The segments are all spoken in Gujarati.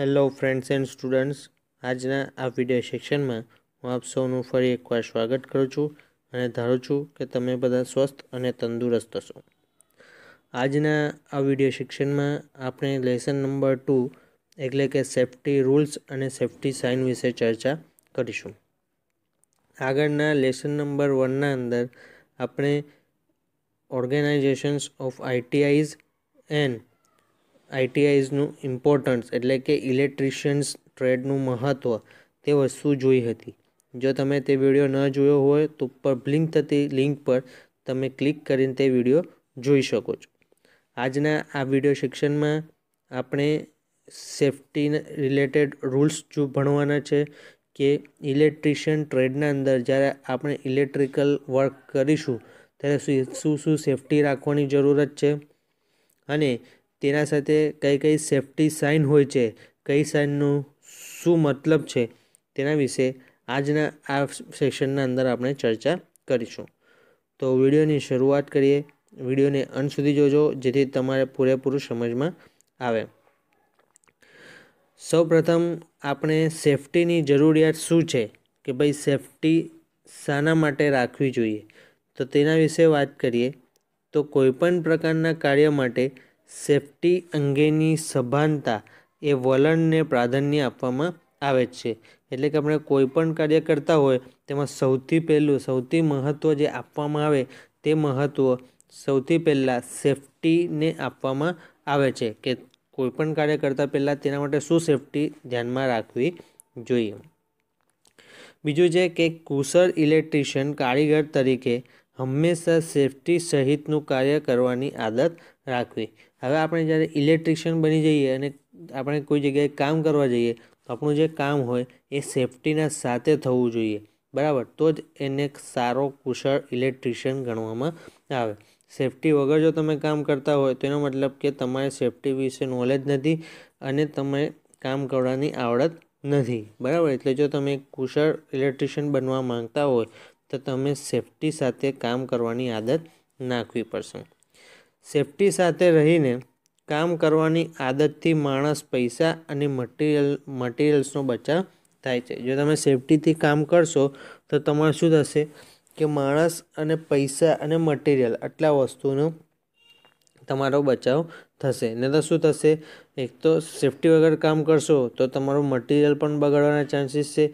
હેલો ફ્રેન્ડ્સ એન્ડ સ્ટુડન્ટ્સ આજના આ વિડિયો સેક્શનમાં હું આપ સૌનું ફરી એકવાર સ્વાગત કરું છું અને ધારું છું કે તમે બધા સ્વસ્થ અને તંદુરસ્ત હશો આજના આ વિડિયો સેક્શનમાં આપણે લેસન નંબર ટુ એટલે કે સેફ્ટી રૂલ્સ અને સેફ્ટી સાઇન વિશે ચર્ચા કરીશું આગળના લેસન નંબર વનના અંદર આપણે ઓર્ગેનાઇઝેશન્સ ઓફ આઈટીઆઈઝ એન્ડ આઈટીઆઈઝનું ઇમ્પોર્ટન્સ એટલે કે ઇલેક્ટ્રિશિયન્સ ટ્રેડનું મહત્ત્વ તે વસ્તુ જોઈ હતી જો તમે તે વિડીયો ન જોયો હોય તો ઉપર બ્લિંક થતી લિંક પર તમે ક્લિક કરીને તે વિડીયો જોઈ શકો છો આજના આ વિડીયો શિક્ષણમાં આપણે સેફ્ટી રિલેટેડ રૂલ્સ જો ભણવાના છે કે ઇલેક્ટ્રિશિયન ટ્રેડના અંદર જ્યારે આપણે ઇલેક્ટ્રિકલ વર્ક કરીશું ત્યારે શું શું સેફટી રાખવાની જરૂરત છે અને તેના સાથે કઈ કઈ સેફ્ટી સાઇન હોય છે કઈ સાઇનનું શું મતલબ છે તેના વિશે આજના આ સેશનના અંદર આપણે ચર્ચા કરીશું તો વિડીયોની શરૂઆત કરીએ વિડીયોને અંત સુધી જોજો જેથી તમારે પૂરેપૂરું સમજમાં આવે સૌપ્રથમ આપણે સેફ્ટીની જરૂરિયાત શું છે કે ભાઈ સેફ્ટી શાના માટે રાખવી જોઈએ તો તેના વિશે વાત કરીએ તો કોઈપણ પ્રકારના કાર્ય માટે સેફટી અંગેની સભાનતા એ વલણને પ્રાધાન્ય આપવામાં આવે છે એટલે કે આપણે કોઈ પણ કાર્ય કરતા હોય તેમાં સૌથી પહેલું સૌથી મહત્ત્વ જે આપવામાં આવે તે મહત્ત્વ સૌથી પહેલાં સેફટીને આપવામાં આવે છે કે કોઈપણ કાર્ય કરતાં પહેલાં તેના માટે શું સેફટી ધ્યાનમાં રાખવી જોઈએ બીજું છે કે કુશળ ઇલેક્ટ્રિશિયન કારીગર તરીકે હંમેશા સેફટી સહિતનું કાર્ય કરવાની આદત રાખવી હવે આપણે જ્યારે ઇલેક્ટ્રિશિયન બની જઈએ અને આપણે કોઈ જગ્યાએ કામ કરવા જઈએ તો આપણું જે કામ હોય એ સેફટીના સાથે થવું જોઈએ બરાબર તો જ એને સારો કુશળ ઇલેક્ટ્રિશિયન ગણવામાં આવે સેફટી વગર જો તમે કામ કરતા હોય તો એનો મતલબ કે તમારે સેફટી વિશે નોલેજ નથી અને તમે કામ કરવાની આવડત નથી બરાબર એટલે જો તમે કુશળ ઇલેક્ટ્રિશિયન બનવા માંગતા હોય તો તમે સેફટી સાથે કામ કરવાની આદત નાખવી પડશે સેફટી સાથે રહીને કામ કરવાની આદતથી માણસ પૈસા અને મટીરિયલ મટીરિયલ્સનો બચાવ થાય છે જો તમે સેફટીથી કામ કરશો તો તમારે શું થશે કે માણસ અને પૈસા અને મટીરિયલ આટલા વસ્તુનો તમારો બચાવ થશે ને તો શું થશે એક તો સેફટી વગર કામ કરશો તો તમારું મટીરિયલ પણ બગાડવાના ચાન્સીસ છે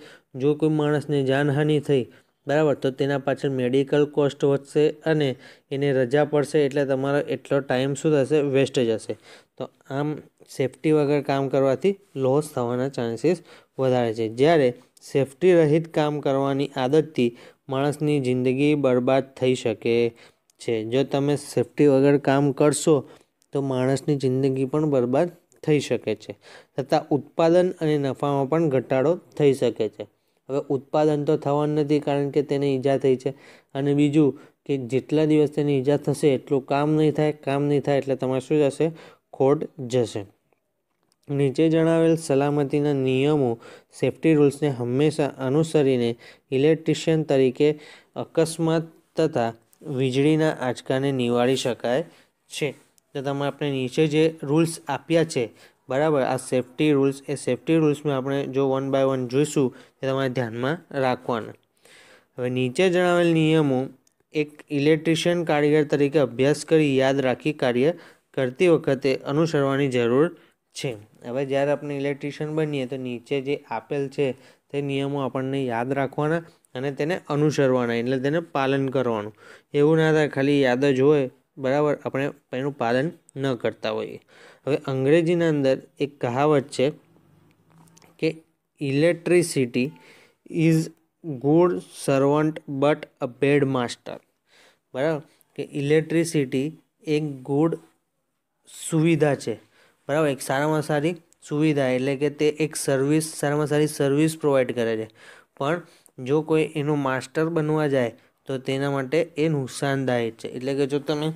જો કોઈ માણસને જાનહાનિ થઈ બરાબર તો તેના પાછળ મેડિકલ કોસ્ટ વધશે અને એને રજા પડશે એટલે તમારો એટલો ટાઈમ શું થશે વેસ્ટ જશે તો આમ સેફટી વગર કામ કરવાથી લોસ થવાના ચાન્સીસ વધારે છે જ્યારે સેફટી રહિત કામ કરવાની આદતથી માણસની જિંદગી બરબાદ થઈ શકે છે જો તમે સેફટી વગર કામ કરશો તો માણસની જિંદગી પણ બરબાદ થઈ શકે છે તથા ઉત્પાદન અને નફામાં પણ ઘટાડો થઈ શકે છે હવે ઉત્પાદન તો થવાનું નથી કારણ કે તેને ઈજા થઈ છે અને બીજું કે જેટલા દિવસ તેની ઈજા થશે એટલું કામ નહીં થાય કામ નહીં થાય એટલે તમારે શું જશે ખોટ જશે નીચે જણાવેલ સલામતીના નિયમો સેફ્ટી રૂલ્સને હંમેશા અનુસરીને ઇલેક્ટ્રિશિયન તરીકે અકસ્માત તથા વીજળીના આંચકાને નિવારી શકાય છે તો તમે આપણે નીચે જે રૂલ્સ આપ્યા છે બરાબર આ સેફટી રૂલ્સ એ સેફટી રૂલ્સમાં આપણે જો વન બાય વન જોઈશું એ તમારે ધ્યાનમાં રાખવાના હવે નીચે જણાવેલ નિયમો એક ઇલેક્ટ્રિશિયન કારીગર તરીકે અભ્યાસ કરી યાદ રાખી કાર્ય કરતી વખતે અનુસરવાની જરૂર છે હવે જ્યારે આપણે ઇલેક્ટ્રિશિયન બનીએ તો નીચે જે આપેલ છે તે નિયમો આપણને યાદ રાખવાના અને તેને અનુસરવાના એટલે તેને પાલન કરવાનું એવું ના થાય ખાલી યાદ જ હોય બરાબર આપણે એનું પાલન ન કરતા હોઈએ હવે અંગ્રેજીના અંદર એક કહાવત છે કે electricity is good servant but a bad master બરાબર કે ઇલેક્ટ્રિસિટી એક ગુડ સુવિધા છે બરાબર એક સારામાં સારી સુવિધા એટલે કે તે એક સર્વિસ સારામાં સારી સર્વિસ પ્રોવાઈડ કરે છે પણ જો કોઈ એનો માસ્ટર બનવા જાય તો તેના માટે એ નુકસાનદાયક છે એટલે કે જો તમે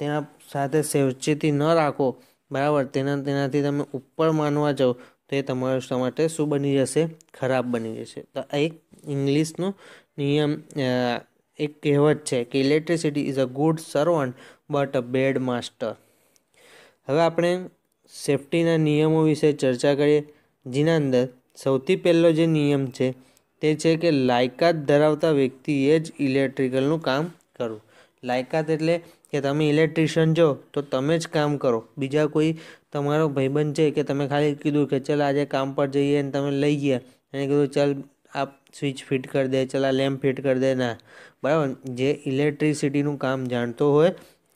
તેના સાથે સેવચેતી ન રાખો બરાબર તેના તેનાથી તમે ઉપર માનવા જાઓ તો એ તમારા માટે શું બની જશે ખરાબ બની જશે તો આ એક ઇંગ્લિશનો નિયમ એક કહેવત છે કે electricity is a good servant but a bad master હવે આપણે સેફટીના નિયમો વિશે ચર્ચા કરીએ જેના અંદર સૌથી પહેલો જે નિયમ છે તે છે કે લાયકાત ધરાવતા વ્યક્તિએ જ ઇલેક્ટ્રિકલનું કામ કરવું લાયકાત એટલે કે તમે ઇલેક્ટ્રિશિયન છો તો તમે જ કામ કરો બીજા કોઈ તમારો ભાઈબંધ છે કે તમે ખાલી કીધું કે ચાલ આજે કામ પર જઈએ અને તમે લઈ ગયા એને કીધું ચાલ આ સ્વિચ ફિટ કરી દે ચાલ આ લેમ્પ ફિટ કરી દે ના બરાબર જે ઇલેક્ટ્રિસિટીનું કામ જાણતો હોય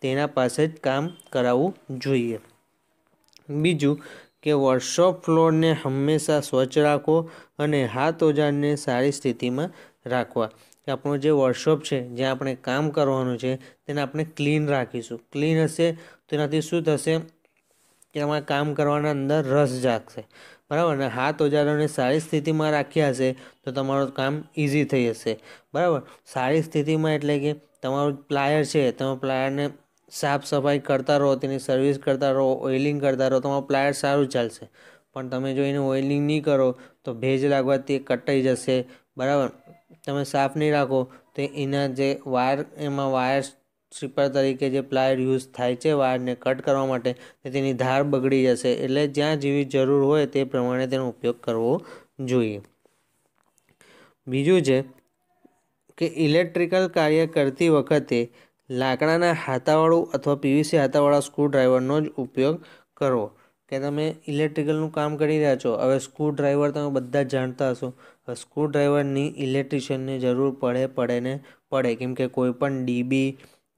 તેના પાસે જ કામ કરાવવું જોઈએ બીજું કે વર્કશોપ ફ્લોરને હંમેશા સ્વચ્છ રાખો અને હાથ ઓજારને સારી સ્થિતિમાં રાખવા કે આપણો જે વર્કશોપ છે જ્યાં આપણે કામ કરવાનું છે તેને આપણે ક્લીન રાખીશું ક્લીન હશે તેનાથી શું થશે કે અમારા કામ કરવાના અંદર રસ જાગશે બરાબર અને હાથ ઓજારોને સારી સ્થિતિમાં રાખ્યા હશે તો તમારું કામ ઇઝી થઈ જશે બરાબર સારી સ્થિતિમાં એટલે કે તમારું પ્લાયર છે તમે પ્લાયરને સાફ સફાઈ કરતા રહો તેની સર્વિસ કરતા રહો ઓઇલિંગ કરતા રહો તમારું પ્લાયર સારું ચાલશે પણ તમે જો એને ઓઇલિંગ નહીં કરો તો ભેજ લાગવાથી કટાઈ જશે બરાબર તમે સાફ નહીં રાખો તો એના જે વાયર એમાં વાયર સ્ટ્રીપર તરીકે જે પ્લાયર યુઝ થાય છે વાયરને કટ કરવા માટે તેની ધાર બગડી જશે એટલે જ્યાં જેવી જરૂર હોય તે પ્રમાણે તેનો ઉપયોગ કરવો જોઈએ બીજું છે કે ઇલેક્ટ્રિકલ કાર્ય કરતી વખતે લાકડાના હાથાવાળું અથવા પીવીસી હાથાવાળા સ્ક્રૂડ્રાઈવરનો જ ઉપયોગ કરવો કે તમે ઇલેક્ટ્રિકલનું કામ કરી રહ્યા છો હવે સ્ક્રૂ ડ્રાઈવર તમે બધા જાણતા હશો સ્ક્રૂ ડ્રાઈવરની ઇલેક્ટ્રિશિયનની જરૂર પડે પડે ને પડે કેમ કે કોઈપણ ડીબી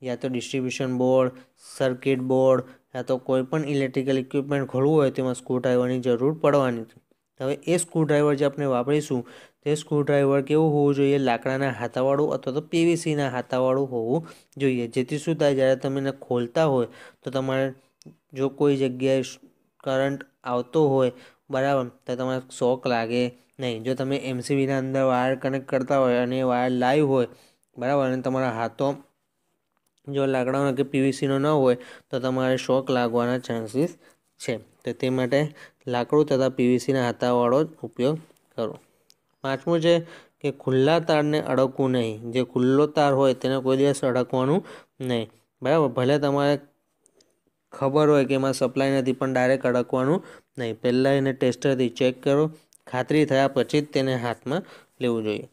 યા તો ડિસ્ટ્રિબ્યુશન બોર્ડ સર્કિટ બોર્ડ યા તો કોઈપણ ઇલેક્ટ્રિકલ ઇક્વિપમેન્ટ ખોલવું હોય તેમાં સ્ક્રૂ ડ્રાઈવરની જરૂર પડવાની હવે એ સ્ક્રૂ ડ્રાઈવર જે આપણે વાપરીશું તે સ્ક્રૂ ડ્રાઈવર કેવું હોવું જોઈએ લાકડાના હાથાવાળું અથવા તો પીવીસીના હાથાવાળું હોવું જોઈએ જેથી શું થાય જ્યારે તમે એને ખોલતા હોય તો તમારે જો કોઈ જગ્યાએ કરંટ આવતો હોય બરાબર તો તમારે શોક લાગે નહીં જો તમે એમસીબીના અંદર વાયર કનેક્ટ કરતા હોય અને એ વાયર લાઈવ હોય બરાબર અને તમારા હાથો જો લાકડાનો કે પીવીસીનો ન હોય તો તમારે શોક લાગવાના ચાન્સીસ છે તો તે માટે લાકડું તથા પીવીસીના હાથાવાળો જ ઉપયોગ કરો પાંચમું છે કે ખુલ્લા તારને અડકવું નહીં જે ખુલ્લો તાર હોય તેને કોઈ દિવસ અડકવાનું નહીં બરાબર ભલે તમારે ખબર હોય કે એમાં સપ્લાય નથી પણ ડાયરેક્ટ અડકવાનું નહીં પહેલાં એને ટેસ્ટરથી ચેક કરો ખાતરી થયા પછી જ તેને હાથમાં લેવું જોઈએ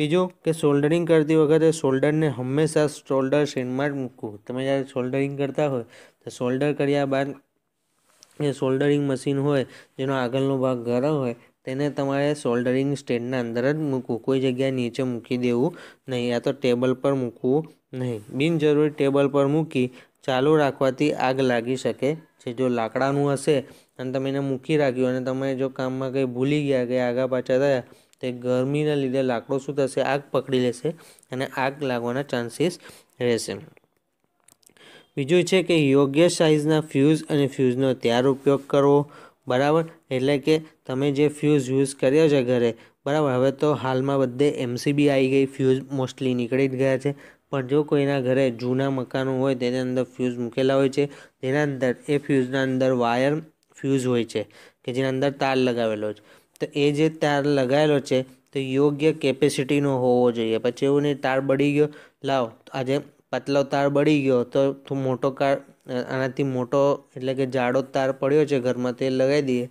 બીજું કે સોલ્ડરિંગ કરતી વખતે સોલ્ડરને હંમેશા શોલ્ડર શેનમાં જ મૂકવું તમે જ્યારે સોલ્ડરિંગ કરતા હોય તો શોલ્ડર કર્યા બાદ એ સોલ્ડરિંગ મશીન હોય જેનો આગળનો ભાગ ગરમ હોય તેને તમારે સોલ્ડરિંગ સ્ટેન્ડના અંદર જ મૂકવું કોઈ જગ્યાએ નીચે મૂકી દેવું નહીં યા તો ટેબલ પર મૂકવું નહીં બિનજરૂરી ટેબલ પર મૂકી ચાલુ રાખવાથી આગ લાગી શકે છે જો લાકડાનું હશે અને તમે એને મૂકી રાખ્યું અને તમે જો કામમાં કંઈ ભૂલી ગયા કે આગા પાછા થયા તે ગરમીના લીધે લાકડો શું થશે આગ પકડી લેશે અને આગ લાગવાના ચાન્સીસ રહેશે બીજું છે કે યોગ્ય સાઇઝના ફ્યુઝ અને ફ્યુઝનો ત્યાર ઉપયોગ કરવો બરાબર એટલે કે તમે જે ફ્યુઝ યુઝ કર્યો છે ઘરે બરાબર હવે તો હાલમાં બધે એમસીબી આવી ગઈ ફ્યુઝ મોસ્ટલી નીકળી જ ગયા છે પણ જો કોઈના ઘરે જૂના મકાનો હોય તેની અંદર ફ્યુઝ મૂકેલા હોય છે તેના અંદર એ ફ્યુઝના અંદર વાયર ફ્યુઝ હોય છે કે જેના અંદર તાર લગાવેલો છે તો એ જે તાર લગાવેલો છે તે યોગ્ય કેપેસિટીનો હોવો જોઈએ પછી એવું નહીં તાર બળી ગયો લાવ આજે પાતળો તાર બળી ગયો તો મોટો કાર આનાથી મોટો એટલે કે જાડો તાર પડ્યો છે ઘરમાં તે લગાવી દઈએ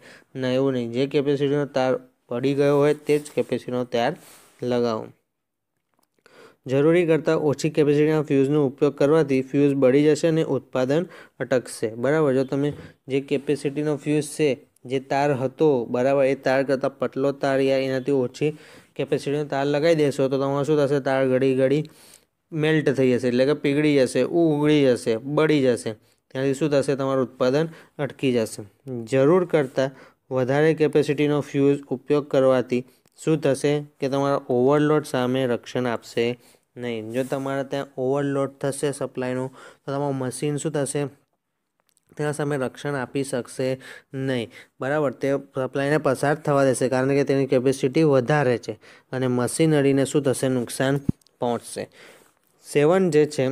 ના એવું નહીં જે કેપેસિટીનો તાર પડી ગયો હોય તે જ કેપેસિટીનો તાર લગાવો જરૂરી કરતાં ઓછી કેપેસિટીના ફ્યુઝનો ઉપયોગ કરવાથી ફ્યુઝ બળી જશે અને ઉત્પાદન અટકશે બરાબર જો તમે જે કેપેસિટીનો ફ્યુઝ છે જે તાર હતો બરાબર એ તાર કરતાં પટલો તાર યા એનાથી ઓછી કેપેસિટીનો તાર લગાવી દેશો તો તમારે શું થશે તાર ઘડી ઘડી મેલ્ટ થઈ જશે એટલે કે પીગળી જશે ઉગળી જશે બળી જશે ત્યાંથી શું થશે તમારું ઉત્પાદન અટકી જશે જરૂર કરતાં વધારે કેપેસિટીનો ફ્યુઝ ઉપયોગ કરવાથી શું થશે કે તમારા ઓવરલોડ સામે રક્ષણ આપશે નહીં જો તમારે ત્યાં ઓવરલોડ થશે સપ્લાયનું તો તમારું મશીન શું થશે તેના સામે રક્ષણ આપી શકશે નહીં બરાબર તે સપ્લાયને પસાર થવા દેશે કારણ કે તેની કેપેસિટી વધારે છે અને મશીનરીને શું થશે નુકસાન પહોંચશે સેવન જે છે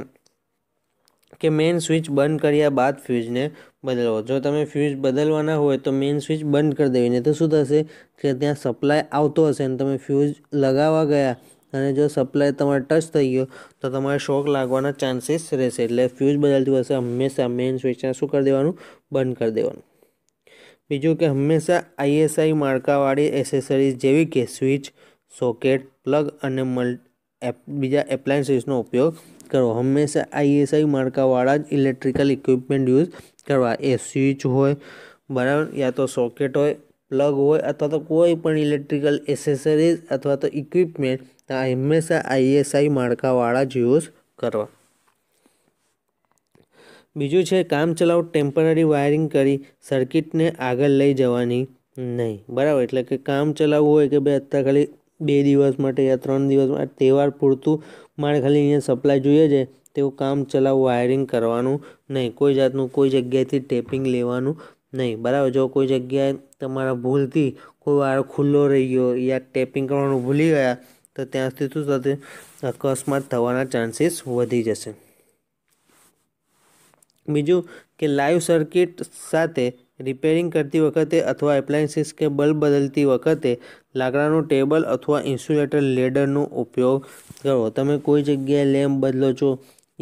કે મેઇન સ્વિચ બંધ કર્યા બાદ ફ્યુઝને બદલવો જો તમે ફ્યુઝ બદલવાના હોય તો મેઇન સ્વિચ બંધ કરી દેવી નહીં તો શું થશે કે ત્યાં સપ્લાય આવતો હશે અને તમે ફ્યુઝ લગાવવા ગયા અને જો સપ્લાય તમારે ટચ થઈ ગયો તો તમારે શોક લાગવાના ચાન્સીસ રહેશે એટલે ફ્યુઝ બદલતી વખતે હંમેશા મેઇન સ્વિચને શું કરી દેવાનું બંધ કરી દેવાનું બીજું કે હંમેશા આઈએસઆઈ માળખાવાળી એસેસરીઝ જેવી કે સ્વિચ સોકેટ પ્લગ અને મલ્ બીજા એપ્લાયન્સીસનો ઉપયોગ કરવો હંમેશા આઈએસઆઈ માળકાવાળા જ ઇલેક્ટ્રિકલ ઇક્વિપમેન્ટ યુઝ કરવા એ સ્વિચ હોય બરાબર યા તો સોકેટ હોય પ્લગ હોય અથવા તો કોઈ પણ ઇલેક્ટ્રિકલ એસેસરીઝ અથવા તો ઇક્વિપમેન્ટ હંમેશા આઈએસઆઈ માળખાવાળા જ યુઝ કરવા બીજું છે કામ કામચલાઉ ટેમ્પરરી વાયરિંગ કરી સર્કિટને આગળ લઈ જવાની નહીં બરાબર એટલે કે કામ ચલાવવું હોય કે ભાઈ અત્યારે ખાલી બે દિવસ માટે યા ત્રણ દિવસ માટે તહેવાર પૂરતું મારે ખાલી અહીંયા સપ્લાય જોઈએ છે તેવું કામ ચલાવ વાયરિંગ કરવાનું નહીં કોઈ જાતનું કોઈ જગ્યાએથી ટેપિંગ લેવાનું નહીં બરાબર જો કોઈ જગ્યાએ તમારા ભૂલથી કોઈ વાર ખુલ્લો રહી ગયો યા ટેપિંગ કરવાનું ભૂલી ગયા તો ત્યાંથી શું થશે અકસ્માત થવાના ચાન્સીસ વધી જશે બીજું કે લાઈવ સર્કિટ સાથે રિપેરિંગ કરતી વખતે અથવા એપ્લાયન્સીસ કે બલ્બ બદલતી વખતે લાકડાનું ટેબલ અથવા ઇન્સ્યુલેટર લેડરનો ઉપયોગ કરો તમે કોઈ જગ્યાએ લેમ્પ બદલો છો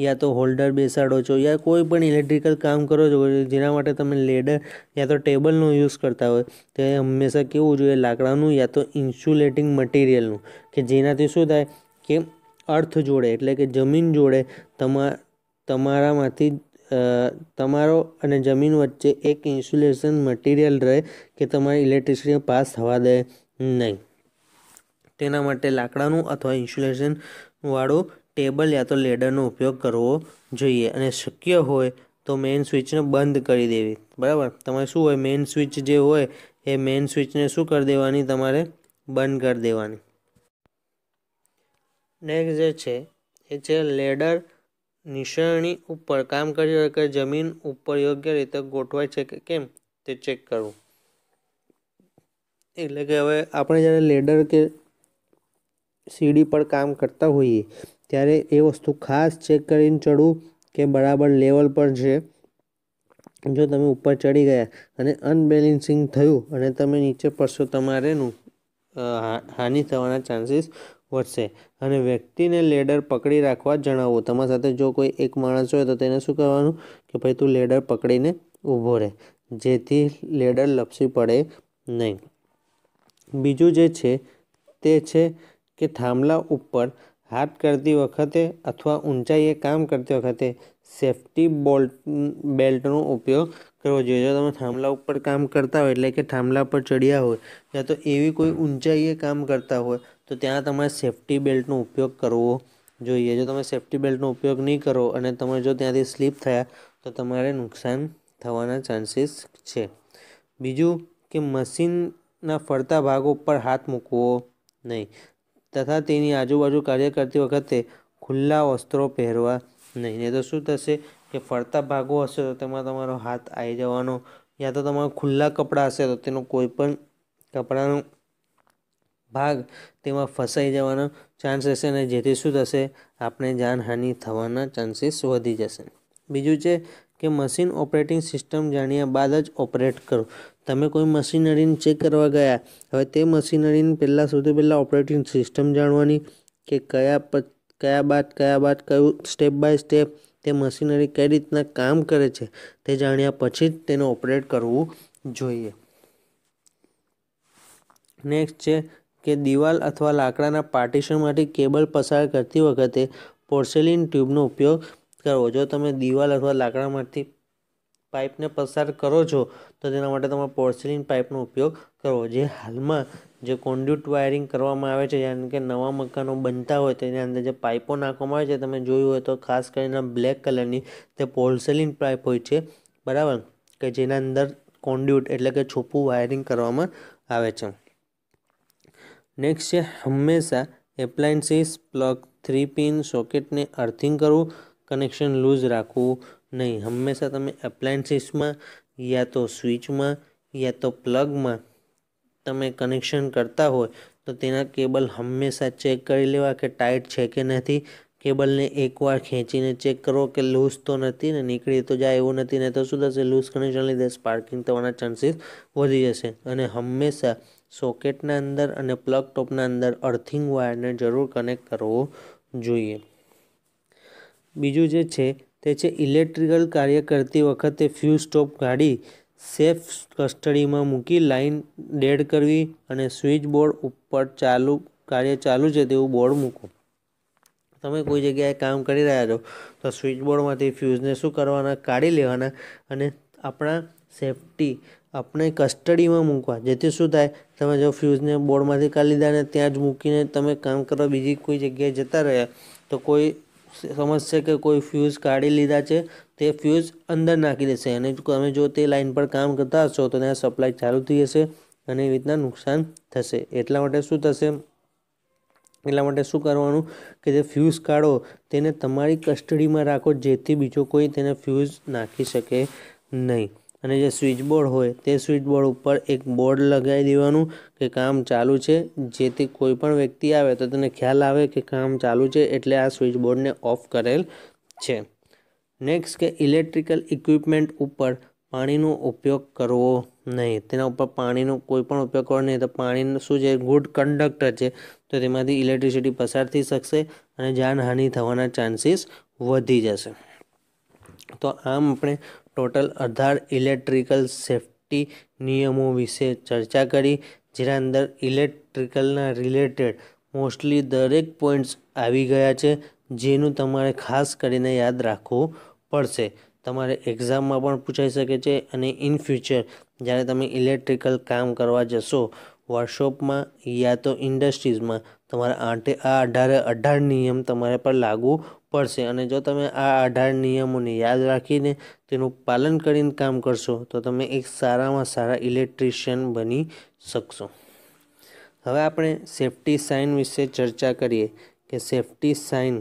યા તો હોલ્ડર બેસાડો છો યા કોઈ પણ ઇલેક્ટ્રિકલ કામ કરો છો જેના માટે તમે લેડર યા તો ટેબલનો યુઝ કરતા હોય તે હંમેશા કેવું જોઈએ લાકડાનું યા તો ઇન્સ્યુલેટિંગ મટીરિયલનું કે જેનાથી શું થાય કે અર્થ જોડે એટલે કે જમીન જોડે તમા તમારામાંથી તમારો અને જમીન વચ્ચે એક ઇન્સ્યુલેશન મટીરિયલ રહે કે તમારી ઇલેક્ટ્રિસિટી પાસ થવા દે નહીં તેના માટે લાકડાનું અથવા ઇન્સ્યુલેશનવાળું ટેબલ યા તો લેડરનો ઉપયોગ કરવો જોઈએ અને શક્ય હોય તો મેઇન સ્વિચને બંધ કરી દેવી બરાબર તમારે શું હોય મેઇન સ્વિચ જે હોય એ મેઇન સ્વિચને શું કરી દેવાની તમારે બંધ કરી દેવાની નેક્સ્ટ જે છે એ છે લેડર નિશાની ઉપર કામ કરી શકે જમીન ઉપર યોગ્ય રીતે ગોઠવાય છે કે કેમ તે ચેક કરવું એટલે કે હવે આપણે જ્યારે લેડર કે સીડી પર કામ કરતા હોઈએ ત્યારે એ વસ્તુ ખાસ ચેક કરીને ચડવું કે બરાબર લેવલ પર છે જો તમે ઉપર ચડી ગયા અને અનબેલેન્સિંગ થયું અને તમે નીચે પડશો તમારેનું હાનિ થવાના ચાન્સીસ વધશે અને વ્યક્તિને લેડર પકડી રાખવા જણાવવું તમારી સાથે જો કોઈ એક માણસ હોય તો તેને શું કહેવાનું કે ભાઈ તું લેડર પકડીને ઊભો રહે જેથી લેડર લપસી પડે નહીં બીજું જે છે તે છે કે થાંભલા ઉપર હાર્ટ કરતી વખતે અથવા ઊંચાઈએ કામ કરતી વખતે સેફટી બોલ્ટ বেল্ট નો ઉપયોગ કરવો જોઈએ જો તમે થાંભલા ઉપર કામ કરતા હો એટલે કે થાંભલા પર ચડીયા હો કે તો એવી કોઈ ઊંચાઈએ કામ કરતા હો તો ત્યાં તમારે સેફટી বেল্ট નો ઉપયોગ કરવો જોઈએ જો તમે સેફટી বেল্ট નો ઉપયોગ ન કરો અને તમે જો ત્યાંથી સ્લિપ થયા તો તમારે નુકસાન થવાના ચાન્સીસ છે બીજું કે મશીન ના ફરતા ભાગો પર હાથ મૂકો નહીં તથા તેની આજુબાજુ કાર્ય કરતી વખતે ખુલ્લા વસ્ત્રો પહેરવા નહીં નહીં તો શું થશે કે ફરતા ભાગો હશે તો તેમાં તમારો હાથ આવી જવાનો યા તો તમારા ખુલ્લા કપડાં હશે તો તેનો કોઈ પણ કપડાનો ભાગ તેમાં ફસાઈ જવાનો ચાન્સ રહેશે અને જેથી શું થશે આપણે જાનહાનિ થવાના ચાન્સીસ વધી જશે બીજું છે કે મશીન ઓપરેટિંગ સિસ્ટમ જાણ્યા બાદ જ ઓપરેટ કરો તમે કોઈ મશીનરીને ચેક કરવા ગયા હવે તે મશીનરીને પહેલાં સૌથી પહેલાં ઓપરેટિંગ સિસ્ટમ જાણવાની કે કયા કયા બાદ કયા બાદ કયું સ્ટેપ બાય સ્ટેપ તે મશીનરી કઈ રીતના કામ કરે છે તે જાણ્યા પછી જ તેને ઓપરેટ કરવું જોઈએ નેક્સ્ટ છે કે દિવાલ અથવા લાકડાના પાર્ટીશનમાંથી કેબલ પસાર કરતી વખતે પોર્સેલિન ટ્યુબનો ઉપયોગ કરવો જો તમે દિવાલ અથવા લાકડામાંથી પાઇપને પસાર કરો છો તો તેના માટે તમારે પોર્સેલિન પાઇપનો ઉપયોગ કરવો જે હાલમાં જે કોન્ડ્યુટ વાયરિંગ કરવામાં આવે છે જાણે કે નવા મકાનો બનતા હોય તેની અંદર જે પાઇપો નાખવામાં આવે છે તમે જોયું હોય તો ખાસ કરીને બ્લેક કલરની તે પોર્સેલિન પાઇપ હોય છે બરાબર કે જેના અંદર કોન્ડ્યુટ એટલે કે છોપું વાયરિંગ કરવામાં આવે છે નેક્સ્ટ છે હંમેશા એપ્લાયન્સીસ પ્લગ થ્રી પિન સોકેટને અર્થિંગ કરવું કનેક્શન લૂઝ રાખવું નહીં હંમેશા તમે એપ્લાયન્સીસમાં યા તો સ્વિચમાં યા તો પ્લગમાં તમે કનેક્શન કરતા હોય તો તેના કેબલ હંમેશા ચેક કરી લેવા કે ટાઈટ છે કે નથી કેબલને એકવાર ખેંચીને ચેક કરો કે લૂઝ તો નથી ને નીકળી તો જાય એવું નથી ને તો શું થશે લૂઝ કનેક્શન લીધે સ્પાર્કિંગ થવાના ચાન્સીસ વધી જશે અને હંમેશા સોકેટના અંદર અને પ્લગ ટોપના અંદર અર્થિંગ વાયરને જરૂર કનેક્ટ કરવો જોઈએ બીજું જે છે તે છે ઇલેક્ટ્રિકલ કાર્ય કરતી વખતે ફ્યૂઝ સ્ટોપ કાઢી સેફ કસ્ટડીમાં મૂકી લાઇન ડેડ કરવી અને સ્વિચ બોર્ડ ઉપર ચાલુ કાર્ય ચાલુ છે તેવું બોર્ડ મૂકો તમે કોઈ જગ્યાએ કામ કરી રહ્યા છો તો સ્વિચ બોર્ડમાંથી ફ્યુઝને શું કરવાના કાઢી લેવાના અને આપણા સેફટી આપણે કસ્ટડીમાં મૂકવા જેથી શું થાય તમે જો ફ્યુઝને બોર્ડમાંથી કાઢી લીધા અને ત્યાં જ મૂકીને તમે કામ કરવા બીજી કોઈ જગ્યાએ જતા રહ્યા તો કોઈ સમજશે કે કોઈ ફ્યુઝ કાઢી લીધા છે તે ફ્યુઝ અંદર નાખી દેશે અને તમે જો તે લાઈન પર કામ કરતા હશો તો ત્યાં સપ્લાય ચાલુ થઈ જશે અને એવી રીતના નુકસાન થશે એટલા માટે શું થશે એટલા માટે શું કરવાનું કે જે ફ્યુઝ કાઢો તેને તમારી કસ્ટડીમાં રાખો જેથી બીજો કોઈ તેને ફ્યુઝ નાખી શકે નહીં અને જે સ્વિચ બોર્ડ હોય તે સ્વિચ બોર્ડ ઉપર એક બોર્ડ લગાવી દેવાનું કે કામ ચાલુ છે જેથી કોઈ પણ વ્યક્તિ આવે તો તેને ખ્યાલ આવે કે કામ ચાલુ છે એટલે આ સ્વિચ બોર્ડને ઓફ કરેલ છે નેક્સ્ટ કે ઇલેક્ટ્રિકલ ઇક્વિપમેન્ટ ઉપર પાણીનો ઉપયોગ કરવો નહીં તેના ઉપર પાણીનો કોઈ પણ ઉપયોગ કરવો નહીં તો પાણીનું શું છે ગુડ કંડક્ટર છે તો તેમાંથી ઇલેક્ટ્રિસિટી પસાર થઈ શકશે અને જાનહાનિ થવાના ચાન્સીસ વધી જશે તો આમ આપણે ટોટલ અઢાર ઇલેક્ટ્રિકલ સેફ્ટી નિયમો વિશે ચર્ચા કરી જેના અંદર ઇલેક્ટ્રિકલના રિલેટેડ મોસ્ટલી દરેક પોઈન્ટ્સ આવી ગયા છે જેનું તમારે ખાસ કરીને યાદ રાખવું પડશે તમારે એક્ઝામમાં પણ પૂછાઈ શકે છે અને ઇન ફ્યુચર જ્યારે તમે ઇલેક્ટ્રિકલ કામ કરવા જશો વર્કશોપમાં યા તો ઇન્ડસ્ટ્રીઝમાં તમારા આઠે આ અઢારે અઢાર નિયમ તમારા પર લાગુ પડશે અને જો તમે આ અઢાર નિયમોને યાદ રાખીને તેનું પાલન કરીને કામ કરશો તો તમે એક સારામાં સારા ઇલેક્ટ્રિશિયન બની શકશો હવે આપણે સેફટી સાઇન વિશે ચર્ચા કરીએ કે સેફટી સાઇન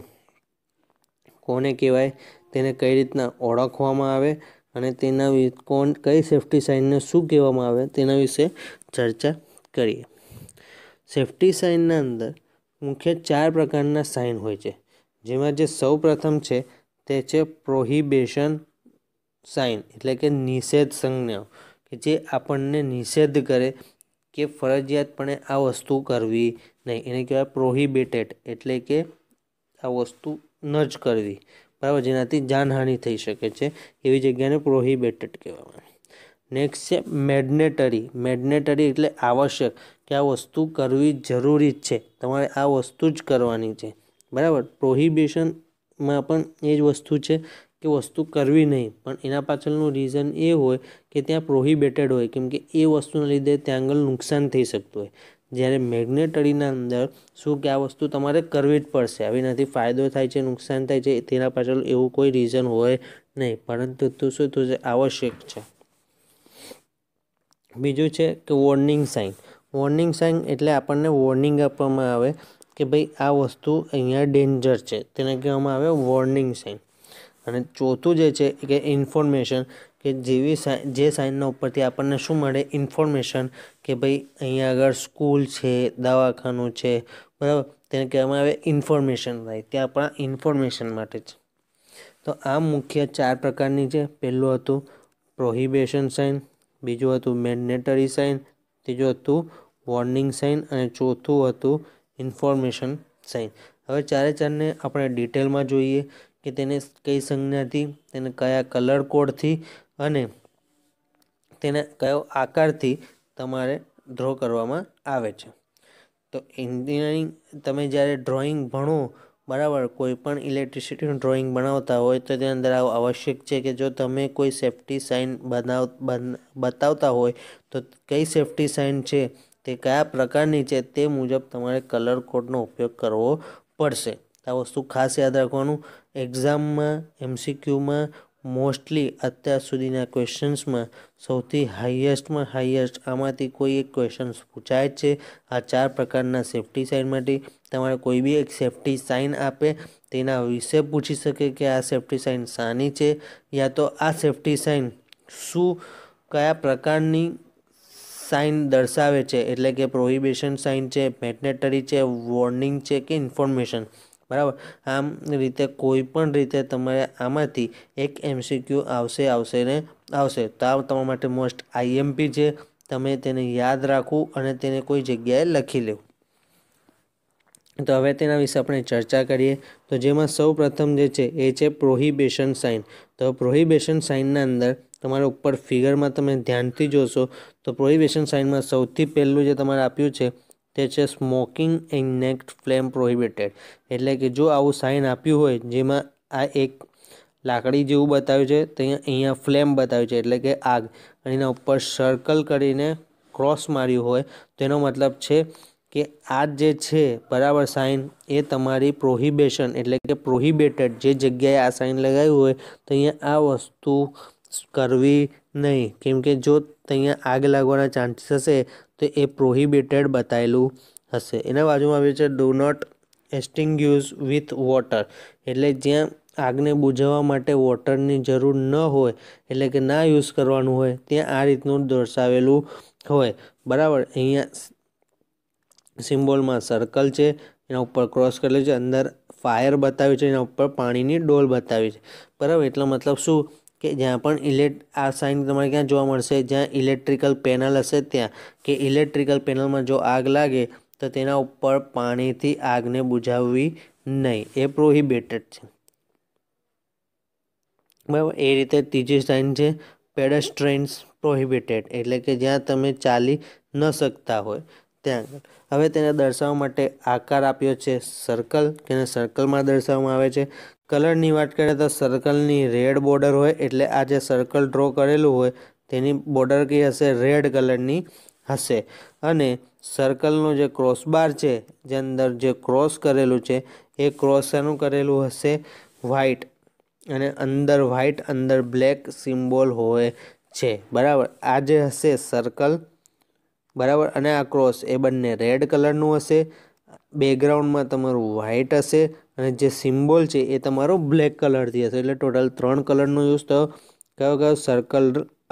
કોને કહેવાય તેને કઈ રીતના ઓળખવામાં આવે અને તેના કોણ કઈ સેફ્ટી સાઇનને શું કહેવામાં આવે તેના વિશે ચર્ચા કરીએ સેફટી સાઇનના અંદર મુખ્ય ચાર પ્રકારના સાઇન હોય છે જેમાં જે સૌ પ્રથમ છે તે છે પ્રોહિબેશન સાઇન એટલે કે નિષેધ સંજ્ઞા કે જે આપણને નિષેધ કરે કે ફરજિયાતપણે આ વસ્તુ કરવી નહીં એને કહેવાય પ્રોહિબિટેડ એટલે કે આ વસ્તુ ન જ કરવી બરાબર જેનાથી જાનહાનિ થઈ શકે છે એવી જગ્યાને પ્રોહિબેટેડ કહેવામાં નેક્સ્ટ છે મેડનેટરી મેડનેટરી એટલે આવશ્યક કે આ વસ્તુ કરવી જરૂરી જ છે તમારે આ વસ્તુ જ કરવાની છે બરાબર પ્રોહિબિશનમાં પણ એ જ વસ્તુ છે કે વસ્તુ કરવી નહીં પણ એના પાછળનું રીઝન એ હોય કે ત્યાં પ્રોહિબેટેડ હોય કેમ કે એ વસ્તુના લીધે ત્યાં આગળ નુકસાન થઈ શકતું હોય જ્યારે મેગ્નેટરીના અંદર શું કે આ વસ્તુ તમારે કરવી જ પડશે આવીનાથી ફાયદો થાય છે નુકસાન થાય છે તેના પાછળ એવું કોઈ રીઝન હોય નહીં પરંતુ તો શું તો આવશ્યક છે બીજું છે કે વોર્નિંગ સાઇન વોર્નિંગ સાઇન એટલે આપણને વોર્નિંગ આપવામાં આવે કે ભાઈ આ વસ્તુ અહીંયા ડેન્જર છે તેને કહેવામાં આવે વોર્નિંગ સાઇન અને ચોથું જે છે કે ઇન્ફોર્મેશન કે જેવી સાઇન જે સાઇનના ઉપરથી આપણને શું મળે ઇન્ફોર્મેશન કે ભાઈ અહીંયા આગળ સ્કૂલ છે દવાખાનું છે બરાબર તેને કહેવામાં આવે ઇન્ફોર્મેશન થાય તે આપણા ઇન્ફોર્મેશન માટે છે તો આ મુખ્ય ચાર પ્રકારની છે પહેલું હતું પ્રોહિબેશન સાઇન બીજું હતું મેન્ડેટરી સાઇન ત્રીજું હતું વોર્નિંગ સાઇન અને ચોથું હતું ઇન્ફોર્મેશન સાઇન હવે ચારે ચારને આપણે ડિટેલમાં જોઈએ કે તેને કઈ સંજ્ઞાથી તેને કયા કલર કોડથી અને તેને કયો આકારથી તમારે ડ્રો કરવામાં આવે છે તો એન્જિનિયરિંગ તમે જ્યારે ડ્રોઈંગ ભણો બરાબર કોઈપણ ઇલેક્ટ્રિસિટીનું ડ્રોઈંગ બનાવતા હોય તો તેની અંદર આવશ્યક છે કે જો તમે કોઈ સેફ્ટી સાઇન બનાવ બતાવતા હોય તો કઈ સેફ્ટી સાઇન છે તે કયા પ્રકારની છે તે મુજબ તમારે કલર કોડનો ઉપયોગ કરવો પડશે આ વસ્તુ ખાસ યાદ રાખવાનું એક્ઝામમાં એમસીક્યુમાં મોસ્ટલી અત્યાર સુધીના ક્વેશ્ચન્સમાં સૌથી હાઈએસ્ટમાં હાઈએસ્ટ આમાંથી કોઈ એક ક્વેશ્ચન્સ પૂછાય છે આ ચાર પ્રકારના સેફટી સાઇન માટે તમારે કોઈ બી એક સેફટી સાઇન આપે તેના વિશે પૂછી શકે કે આ સેફટી સાઇન શાની છે યા તો આ સેફટી સાઇન શું કયા પ્રકારની સાઇન દર્શાવે છે એટલે કે પ્રોહિબિશન સાઇન છે મેટનેટરી છે વોર્નિંગ છે કે ઇન્ફોર્મેશન બરાબર આમ રીતે કોઈ પણ રીતે તમારે આમાંથી એક એમસીક્યુ આવશે આવશે ને આવશે તો આ તમારા માટે મોસ્ટ આઈએમપી છે તમે તેને યાદ રાખવું અને તેને કોઈ જગ્યાએ લખી લેવું તો હવે તેના વિશે આપણે ચર્ચા કરીએ તો જેમાં સૌ પ્રથમ જે છે એ છે પ્રોહિબેશન સાઇન તો પ્રોહિબેશન સાઇનના અંદર તમારા ઉપર ફિગરમાં તમે ધ્યાનથી જોશો તો પ્રોહિબિશન સાઇનમાં સૌથી પહેલું જે તમારે આપ્યું છે તે છે smoking and naked flame prohibited એટલે કે જો આવું સાઇન આપ્યું હોય જેમાં આ એક લાકડી જેવું બતાવ્યું છે તો અહીંયા ફ્લેમ બતાવ્યું છે એટલે કે આગ એના ઉપર સર્કલ કરીને ક્રોસ માર્યું હોય તેનો મતલબ છે કે આ જે છે બરાબર સાઇન એ તમારી પ્રોહિબેશન એટલે કે પ્રોહિબેટેડ જે જગ્યાએ આ સાઇન લગાવ્યું હોય તો અહીંયા આ વસ્તુ કરવી નહીં કેમકે જો ત્યાં આગ લાગવાના ચાન્સીસ હશે તો એ પ્રોહિબિટેડ બતાવેલું હશે એના બાજુમાં આવ્યું છે do not extinguish with water એટલે જ્યાં આગને બુઝાવવા માટે વોટરની જરૂર ન હોય એટલે કે ના યુઝ કરવાનું હોય ત્યાં આ રીતનું દર્શાવેલું હોય બરાબર અહીંયા સિમ્બોલમાં સર્કલ છે એના ઉપર ક્રોસ કરેલું છે અંદર ફાયર બતાવ્યું છે એના ઉપર પાણીની ડોલ બતાવી છે બરાબર એટલો મતલબ શું કે જ્યાં પણ ઇલેક્ટ આ સાઇન તમારે ક્યાં જોવા મળશે જ્યાં ઇલેક્ટ્રિકલ પેનલ હશે ત્યાં કે ઇલેક્ટ્રિકલ પેનલમાં જો આગ લાગે તો તેના ઉપર પાણીથી આગને બુજાવવી નહીં એ પ્રોહિબિટેડ છે બરાબર એ રીતે ત્રીજી સાઇન છે પેડસ્ટ્રેન્સ પ્રોહિબિટેડ એટલે કે જ્યાં તમે ચાલી ન શકતા હોય ત્યાં આગળ હવે તેને દર્શાવવા માટે આકાર આપ્યો છે સર્કલ તેને સર્કલમાં દર્શાવવામાં આવે છે કલરની વાત કરીએ તો સર્કલની રેડ બોર્ડર હોય એટલે આ જે સર્કલ ડ્રો કરેલું હોય તેની બોર્ડર કઈ હશે રેડ કલરની હશે અને સર્કલનો જે ક્રોસબાર છે જે અંદર જે ક્રોસ કરેલું છે એ ક્રોસ એનું કરેલું હશે વ્હાઇટ અને અંદર વ્હાઇટ અંદર બ્લેક સિમ્બોલ હોય છે બરાબર આ જે હશે સર્કલ બરાબર અને આ ક્રોસ એ બંને રેડ કલરનું હશે બેકગ્રાઉન્ડમાં તમારું વ્હાઇટ હશે અને જે સિમ્બોલ છે એ તમારો બ્લેક કલરથી હશે એટલે ટોટલ ત્રણ કલરનો યુઝ થયો કયો કયો સર્કલ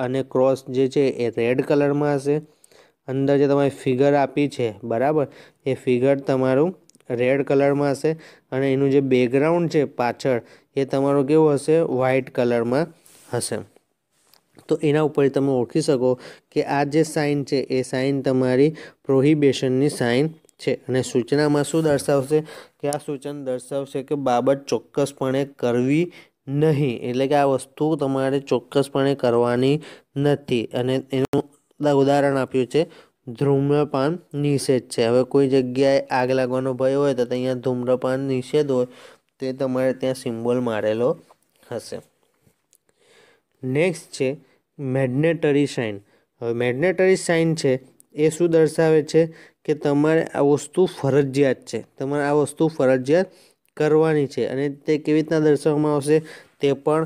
અને ક્રોસ જે છે એ રેડ કલરમાં હશે અંદર જે તમારી ફિગર આપી છે બરાબર એ ફિગર તમારું રેડ કલરમાં હશે અને એનું જે બેકગ્રાઉન્ડ છે પાછળ એ તમારું કેવું હશે વ્હાઇટ કલરમાં હશે તો એના ઉપર તમે ઓળખી શકો કે આ જે સાઇન છે એ સાઇન તમારી પ્રોહિબેશનની સાઇન છે અને સૂચનામાં શું દર્શાવશે કે આ સૂચન દર્શાવશે કે બાબત ચોક્કસપણે કરવી નહીં એટલે કે આ વસ્તુ તમારે ચોક્કસપણે કરવાની નથી અને એનું ઉદાહરણ આપ્યું છે ધૂમ્રપાન નિષેધ છે હવે કોઈ જગ્યાએ આગ લાગવાનો ભય હોય તો અહીંયા ધૂમ્રપાન નિષેધ હોય તે તમારે ત્યાં સિમ્બોલ મારેલો હશે નેક્સ્ટ છે મેગ્નેટરી સાઇન હવે મેગ્નેટરી સાઇન છે એ શું દર્શાવે છે કે તમારે આ વસ્તુ ફરજિયાત છે તમારે આ વસ્તુ ફરજિયાત કરવાની છે અને તે કેવી રીતના દર્શાવવામાં આવશે તે પણ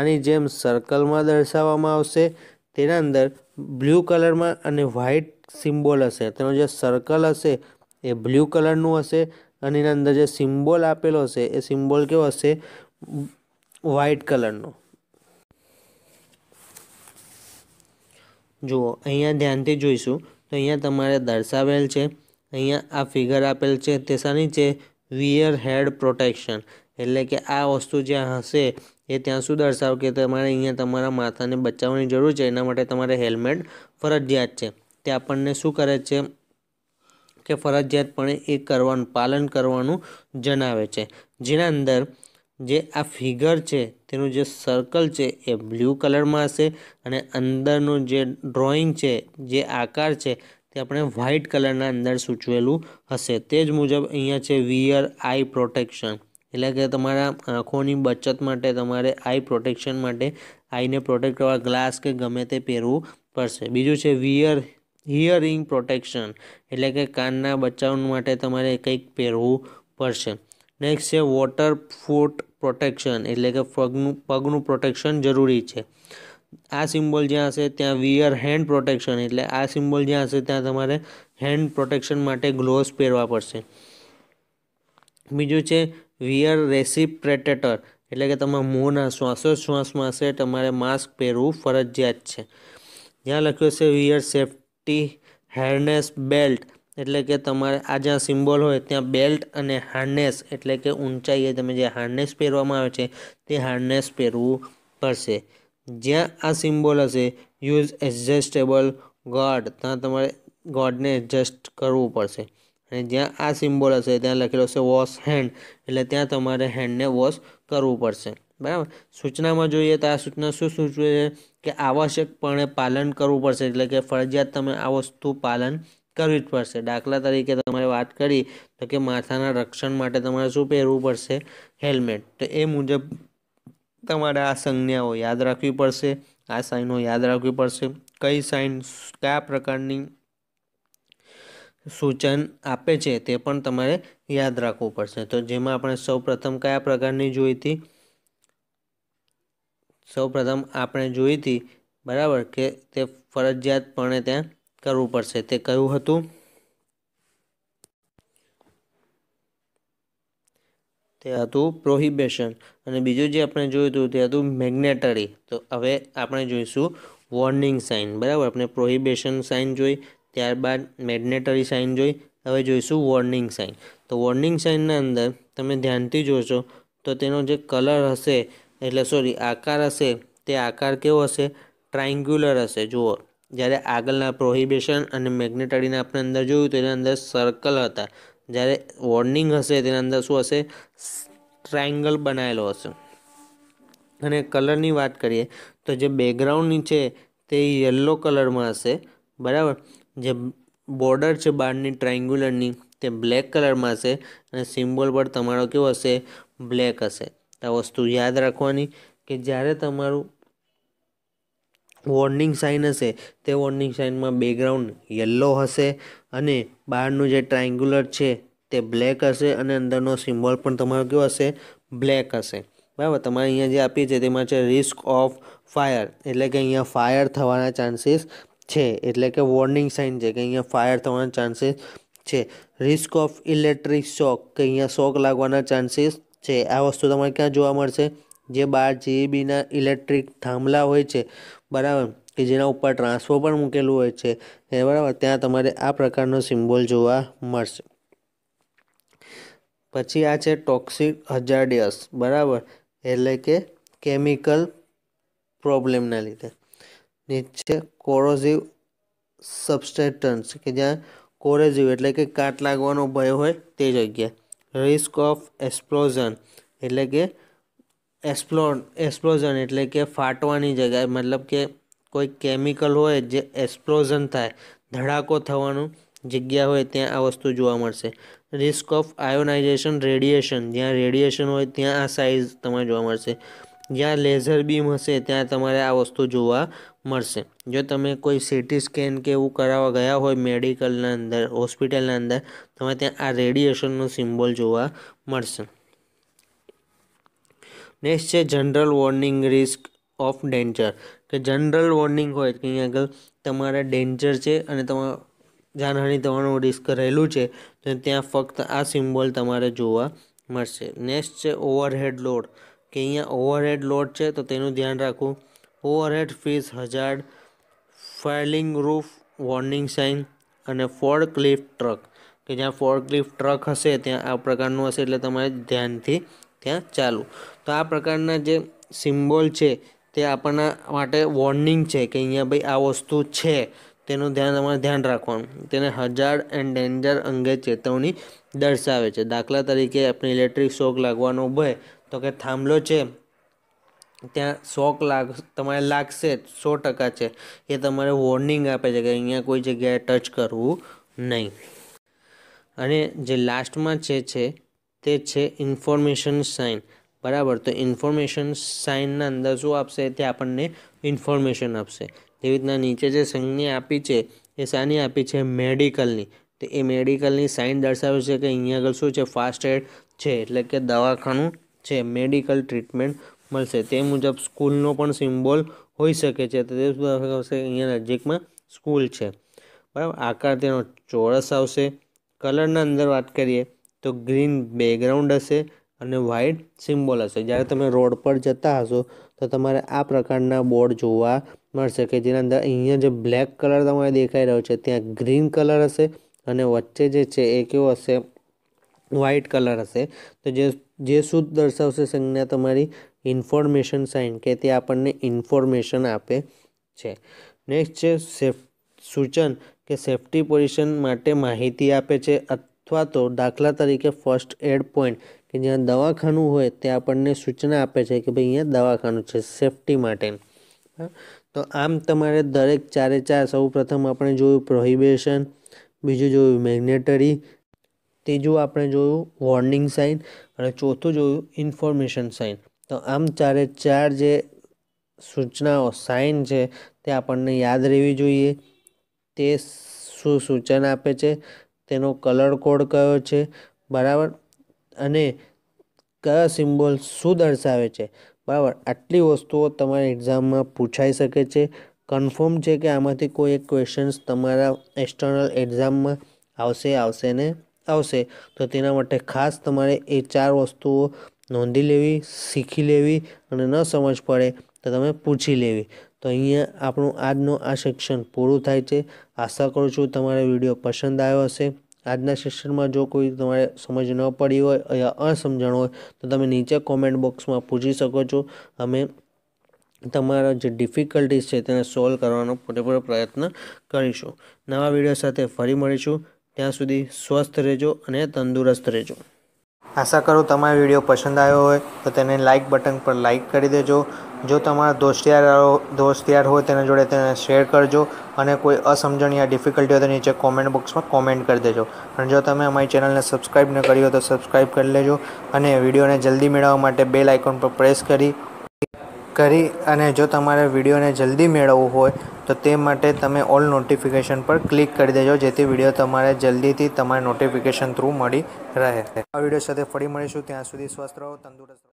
આની જેમ સર્કલમાં દર્શાવવામાં આવશે તેના અંદર બ્લુ કલરમાં અને વ્હાઇટ સિમ્બોલ હશે તેનો જે સર્કલ હશે એ બ્લુ કલરનું હશે અને એના અંદર જે સિમ્બોલ આપેલો હશે એ સિમ્બોલ કેવો હશે વ્હાઇટ કલરનો જુઓ અહીંયા ધ્યાનથી જોઈશું તો અહીંયા તમારે દર્શાવેલ છે અહીંયા આ ફિગર આપેલ છે તે શાની છે વિયર હેડ પ્રોટેક્શન એટલે કે આ વસ્તુ જ્યાં હશે એ ત્યાં શું દર્શાવ કે તમારે અહીંયા તમારા માથાને બચાવવાની જરૂર છે એના માટે તમારે હેલ્મેટ ફરજિયાત છે તે આપણને શું કરે છે કે ફરજિયાતપણે એ કરવાનું પાલન કરવાનું જણાવે છે જેના અંદર જે આ ફિગર છે તેનું જે સર્કલ છે એ બ્લુ કલરમાં હશે અને અંદરનું જે ડ્રોઈંગ છે જે આકાર છે તે આપણે વ્હાઇટ કલરના અંદર સૂચવેલું હશે તે જ મુજબ અહીંયા છે વિયર આઈ પ્રોટેક્શન એટલે કે તમારા આંખોની બચત માટે તમારે આઈ પ્રોટેક્શન માટે આઈને પ્રોટેક્ટ કરવા ગ્લાસ કે ગમે તે પહેરવું પડશે બીજું છે વિયર હિયરિંગ પ્રોટેક્શન એટલે કે કાનના બચાવ માટે તમારે કંઈક પહેરવું પડશે નેક્સ્ટ છે વોટર ફૂટ પ્રોટેક્શન એટલે કે પગનું પગનું પ્રોટેક્શન જરૂરી છે આ સિમ્બોલ જ્યાં હશે ત્યાં વિયર હેન્ડ પ્રોટેક્શન એટલે આ સિમ્બોલ જ્યાં હશે ત્યાં તમારે હેન્ડ પ્રોટેક્શન માટે ગ્લોવ્સ પહેરવા પડશે બીજું છે વિયર રેસિપ્રેટેટર એટલે કે તમારા મોંના શ્વાસોશ્વાસમાં હશે તમારે માસ્ક પહેરવું ફરજિયાત છે જ્યાં લખ્યું છે વિયર સેફ્ટી હેરનેસ બેલ્ટ એટલે કે તમારે આ જ્યાં સિમ્બોલ હોય ત્યાં બેલ્ટ અને હાર્નેસ એટલે કે ઊંચાઈએ તમે જે હાર્નેસ પહેરવામાં આવે છે તે હાર્નેસ પહેરવું પડશે જ્યાં આ સિમ્બોલ હશે યુઝ એડજસ્ટેબલ ગોડ ત્યાં તમારે ગોડને એડજસ્ટ કરવું પડશે અને જ્યાં આ સિમ્બોલ હશે ત્યાં લખેલો છે વોશ હેન્ડ એટલે ત્યાં તમારે હેન્ડને વોશ કરવું પડશે બરાબર સૂચનામાં જોઈએ તો આ સૂચના શું સૂચવે છે કે આવશ્યકપણે પાલન કરવું પડશે એટલે કે ફરજિયાત તમે આ વસ્તુ પાલન કરવી જ પડશે દાખલા તરીકે તમારે વાત કરી તો કે માથાના રક્ષણ માટે તમારે શું પહેરવું પડશે હેલ્મેટ તો એ મુજબ તમારે આ સંજ્ઞાઓ યાદ રાખવી પડશે આ સાઇનો યાદ રાખવી પડશે કઈ સાઇન કયા પ્રકારની સૂચન આપે છે તે પણ તમારે યાદ રાખવું પડશે તો જેમાં આપણે સૌ પ્રથમ કયા પ્રકારની જોઈ હતી સૌ પ્રથમ આપણે જોઈ હતી બરાબર કે તે ફરજિયાતપણે ત્યાં કરવું પડશે તે કયું હતું તે હતું પ્રોહિબેશન અને બીજું જે આપણે જોયું હતું તે હતું મેગ્નેટરી તો હવે આપણે જોઈશું વોર્નિંગ સાઇન બરાબર આપણે પ્રોહિબેશન સાઇન જોઈ ત્યારબાદ મેગ્નેટરી સાઇન જોઈ હવે જોઈશું વોર્નિંગ સાઇન તો વોર્નિંગ સાઇનના અંદર તમે ધ્યાનથી જોશો તો તેનો જે કલર હશે એટલે સોરી આકાર હશે તે આકાર કેવો હશે ટ્રાયંગ્યુલર હશે જુઓ જ્યારે આગળના પ્રોહિબિશન અને મેગ્નેટરીને આપણે અંદર જોયું તો એના અંદર સર્કલ હતા જ્યારે વોર્નિંગ હશે તેના અંદર શું હશે ટ્રાયંગલ બનાવેલો હશે અને કલરની વાત કરીએ તો જે બેકગ્રાઉન્ડની છે તે યલો કલરમાં હશે બરાબર જે બોર્ડર છે બહારની ટ્રાયંગ્યુલરની તે બ્લેક કલરમાં હશે અને સિમ્બોલ પર તમારો કેવો હશે બ્લેક હશે આ વસ્તુ યાદ રાખવાની કે જ્યારે તમારું વોર્નિંગ સાઇન હશે તે વોર્નિંગ સાઇનમાં બેકગ્રાઉન્ડ યલો હશે અને બહારનું જે ટ્રાયંગ્યુલર છે તે બ્લેક હશે અને અંદરનો સિમ્બોલ પણ તમારો કયો હશે બ્લેક હશે બરાબર તમારે અહીંયા જે આપી છે તેમાં છે રિસ્ક ઓફ ફાયર એટલે કે અહીંયા ફાયર થવાના ચાન્સીસ છે એટલે કે વોર્નિંગ સાઇન છે કે અહીંયા ફાયર થવાના ચાન્સીસ છે રિસ્ક ઓફ ઇલેક્ટ્રિક શોક કે અહીંયા શોક લાગવાના ચાન્સીસ છે આ વસ્તુ તમારે ક્યાં જોવા મળશે જે બાર જીબીના ઇલેક્ટ્રિક થાંભલા હોય છે બરાબર કે જેના ઉપર ટ્રાન્સફર પણ મૂકેલું હોય છે એ બરાબર ત્યાં તમારે આ પ્રકારનો સિમ્બોલ જોવા મળશે પછી આ છે ટોક્સિક હજાર્ડિયસ બરાબર એટલે કે કેમિકલ પ્રોબ્લેમના લીધે નીચે કોરોઝિવ સબસ્ટેટન્સ કે જ્યાં કોરેઝિવ એટલે કે કાટ લાગવાનો ભય હોય તે જગ્યા રિસ્ક ઓફ એક્સપ્લોઝન એટલે કે એક્સપ્લોર એક્સપ્લોઝન એટલે કે ફાટવાની જગ્યાએ મતલબ કે કોઈ કેમિકલ હોય જે એક્સપ્લોઝન થાય ધડાકો થવાનું જગ્યા હોય ત્યાં આ વસ્તુ જોવા મળશે રિસ્ક ઓફ આયોનાઇઝેશન રેડિએશન જ્યાં રેડિએશન હોય ત્યાં આ સાઇઝ તમારે જોવા મળશે જ્યાં લેઝર બીમ હશે ત્યાં તમારે આ વસ્તુ જોવા મળશે જો તમે કોઈ સિટી સ્કેન કે એવું કરાવવા ગયા હોય મેડિકલના અંદર હોસ્પિટલના અંદર તમે ત્યાં આ રેડિએશનનો સિમ્બોલ જોવા મળશે નેક્સ્ટ છે general warning risk of danger કે જનરલ વોર્નિંગ હોય કે અહીં આગળ તમારે ડેન્જર છે અને તમારા જાનહાની થવાનું રિસ્ક રહેલું છે તો ત્યાં ફક્ત આ સિમ્બોલ તમારે જોવા મળશે નેક્સ્ટ છે ઓવરહેડ લોડ કે અહીંયા ઓવરહેડ લોડ છે તો તેનું ધ્યાન રાખવું overhead fees hazard falling roof warning sign અને ફોર્ડ ટ્રક કે જ્યાં ફોર્ડ ટ્રક હશે ત્યાં આ પ્રકારનું હશે એટલે તમારે ધ્યાનથી ત્યાં ચાલવું તો આ પ્રકારના જે સિમ્બોલ છે તે આપણના માટે વોર્નિંગ છે કે અહીંયા ભાઈ આ વસ્તુ છે તેનું ધ્યાન તમારે ધ્યાન રાખવાનું તેને હજાર એન્ડ ડેન્જર અંગે ચેતવણી દર્શાવે છે દાખલા તરીકે આપણે ઇલેક્ટ્રિક શોક લાગવાનો ભય તો કે થાંભલો છે ત્યાં શોક લાગ તમારે લાગશે સો ટકા છે એ તમારે વોર્નિંગ આપે છે કે અહીંયા કોઈ જગ્યાએ ટચ કરવું નહીં અને જે લાસ્ટમાં છે તે છે ઇન્ફોર્મેશન સાઇન બરાબર તો ઇન્ફોર્મેશન સાઇનના અંદર શું આપશે તે આપણને ઇન્ફોર્મેશન આપશે જેવી રીતના નીચે જે સંજ્ઞા આપી છે એ શાની આપી છે મેડિકલની તો એ મેડિકલની સાઇન દર્શાવે છે કે અહીંયા આગળ શું છે ફાસ્ટ એડ છે એટલે કે દવાખાનું છે મેડિકલ ટ્રીટમેન્ટ મળશે તે મુજબ સ્કૂલનો પણ સિમ્બોલ હોઈ શકે છે તો તે અહીંયા નજીકમાં સ્કૂલ છે બરાબર આકાર તેનો ચોરસ આવશે કલરના અંદર વાત કરીએ તો ગ્રીન બેકગ્રાઉન્ડ હશે અને વ્હાઇટ સિમ્બોલ હશે જ્યારે તમે રોડ પર જતા હશો તો તમારે આ પ્રકારના બોર્ડ જોવા મળશે કે જેના અંદર અહીંયા જે બ્લેક કલર તમારે દેખાઈ રહ્યો છે ત્યાં ગ્રીન કલર હશે અને વચ્ચે જે છે એ કેવો હશે વ્હાઇટ કલર હશે તો જે જે શું દર્શાવશે સંજ્ઞા તમારી ઇન્ફોર્મેશન સાઇન કે તે આપણને ઇન્ફોર્મેશન આપે છે નેક્સ્ટ છે સેફ સૂચન કે સેફ્ટી પોઝિશન માટે માહિતી આપે છે અથવા તો દાખલા તરીકે ફર્સ્ટ એડ પોઈન્ટ કે જ્યાં દવાખાનું હોય તે આપણને સૂચના આપે છે કે ભાઈ અહીંયા દવાખાનું છે સેફટી માટે તો આમ તમારે દરેક ચારે ચાર સૌપ્રથમ આપણે જોયું પ્રોહિબેશન બીજું જોયું મેગ્નેટરી ત્રીજું આપણે જોયું વોર્નિંગ સાઇન અને ચોથું જોયું ઇન્ફોર્મેશન સાઇન તો આમ ચારે ચાર જે સૂચનાઓ સાઇન છે તે આપણને યાદ રહેવી જોઈએ તે શું સૂચન આપે છે તેનો કલર કોડ કયો છે બરાબર અને કયા સિમ્બોલ શું દર્શાવે છે બરાબર આટલી વસ્તુઓ તમારી એક્ઝામમાં પૂછાઈ શકે છે કન્ફર્મ છે કે આમાંથી કોઈ એક ક્વેશ્ચન્સ તમારા એક્સટર્નલ એક્ઝામમાં આવશે આવશે ને આવશે તો તેના માટે ખાસ તમારે એ ચાર વસ્તુઓ નોંધી લેવી શીખી લેવી અને ન સમજ પડે તો તમે પૂછી લેવી તો અહીંયા આપણું આજનું આ શિક્ષણ પૂરું થાય છે આશા કરું છું તમારો વિડીયો પસંદ આવ્યો હશે આજના સેશનમાં જો કોઈ તમારે સમજ ન પડી હોય યા અસમજણ હોય તો તમે નીચે કોમેન્ટ બોક્સમાં પૂછી શકો છો અમે તમારા જે ડિફિકલ્ટીઝ છે તેને સોલ્વ કરવાનો પૂરેપૂરો પ્રયત્ન કરીશું નવા વિડીયો સાથે ફરી મળીશું ત્યાં સુધી સ્વસ્થ રહેજો અને તંદુરસ્ત રહેજો આશા કરું તમારો વિડીયો પસંદ આવ્યો હોય તો તેને લાઇક બટન પર લાઇક કરી દેજો જો તમારા દોસ્ત યાર હોય તેના જોડે તેને શેર કરજો અને કોઈ અસમજણ યા ડિફિકલ્ટી હોય તો નીચે કોમેન્ટ બોક્સમાં કોમેન્ટ કરી દેજો અને જો તમે અમારી ચેનલને સબસ્ક્રાઈબ ન કરી હોય તો સબસ્ક્રાઈબ કરી લેજો અને વિડીયોને જલ્દી મેળવવા માટે બેલ આઇકોન પર પ્રેસ કરી કરી અને જો તમારે વિડીયોને જલ્દી મેળવવું હોય તો તે માટે તમે ઓલ નોટિફિકેશન પર ક્લિક કરી દેજો જેથી વિડીયો તમારે જલ્દીથી તમારે નોટિફિકેશન થ્રુ મળી રહે આ વિડીયો સાથે ફરી મળીશું ત્યાં સુધી સ્વસ્થ રહો તંદુરસ્ત